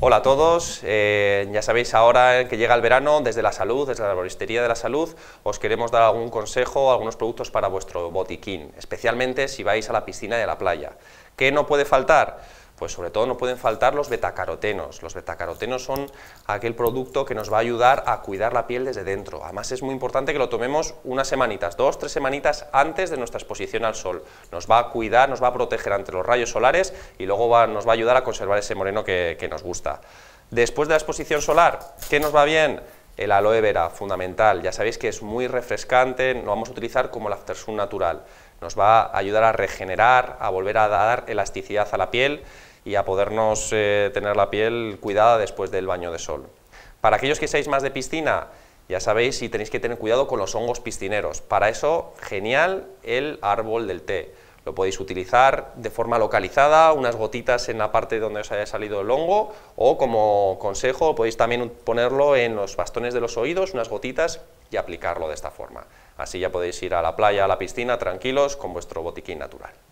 Hola a todos, eh, ya sabéis ahora que llega el verano, desde la salud, desde la laboristería de la salud, os queremos dar algún consejo, algunos productos para vuestro botiquín, especialmente si vais a la piscina y a la playa. ¿Qué no puede faltar? Pues sobre todo no pueden faltar los betacarotenos. Los betacarotenos son aquel producto que nos va a ayudar a cuidar la piel desde dentro. Además es muy importante que lo tomemos unas semanitas, dos, tres semanitas antes de nuestra exposición al sol. Nos va a cuidar, nos va a proteger ante los rayos solares y luego nos va a ayudar a conservar ese moreno que, nos gusta. Después de la exposición solar, ¿qué nos va bien? el aloe vera, fundamental, ya sabéis que es muy refrescante, lo vamos a utilizar como el natural, nos va a ayudar a regenerar, a volver a dar elasticidad a la piel y a podernos eh, tener la piel cuidada después del baño de sol. Para aquellos que seáis más de piscina, ya sabéis y tenéis que tener cuidado con los hongos piscineros. Para eso, genial el árbol del té. Lo podéis utilizar de forma localizada, unas gotitas en la parte donde os haya salido el hongo, o como consejo podéis también ponerlo en los bastones de los oídos, unas gotitas, y aplicarlo de esta forma. Así ya podéis ir a la playa, a la piscina, tranquilos, con vuestro botiquín natural.